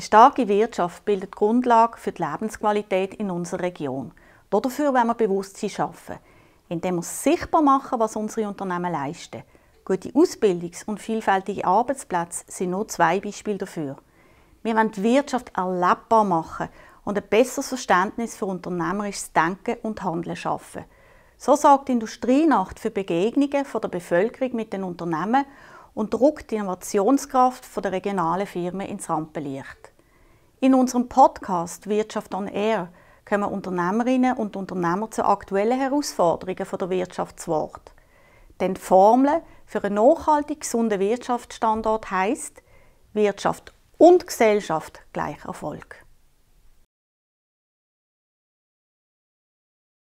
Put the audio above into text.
Eine starke Wirtschaft bildet die Grundlage für die Lebensqualität in unserer Region. Dafür wollen wir Bewusstsein schaffen, indem wir sichtbar machen, was unsere Unternehmen leisten. Gute Ausbildungs- und vielfältige Arbeitsplätze sind nur zwei Beispiele dafür. Wir wollen die Wirtschaft erlebbar machen und ein besseres Verständnis für unternehmerisches Denken und Handeln schaffen. So sorgt die Industrienacht für Begegnungen der Bevölkerung mit den Unternehmen und drückt die Innovationskraft der regionalen Firmen ins Rampenlicht. In unserem Podcast Wirtschaft on Air kommen Unternehmerinnen und Unternehmer zu aktuellen Herausforderungen der Wirtschaft zu Wort. Denn die Formel für einen nachhaltig gesunden Wirtschaftsstandort heißt Wirtschaft und Gesellschaft gleich Erfolg.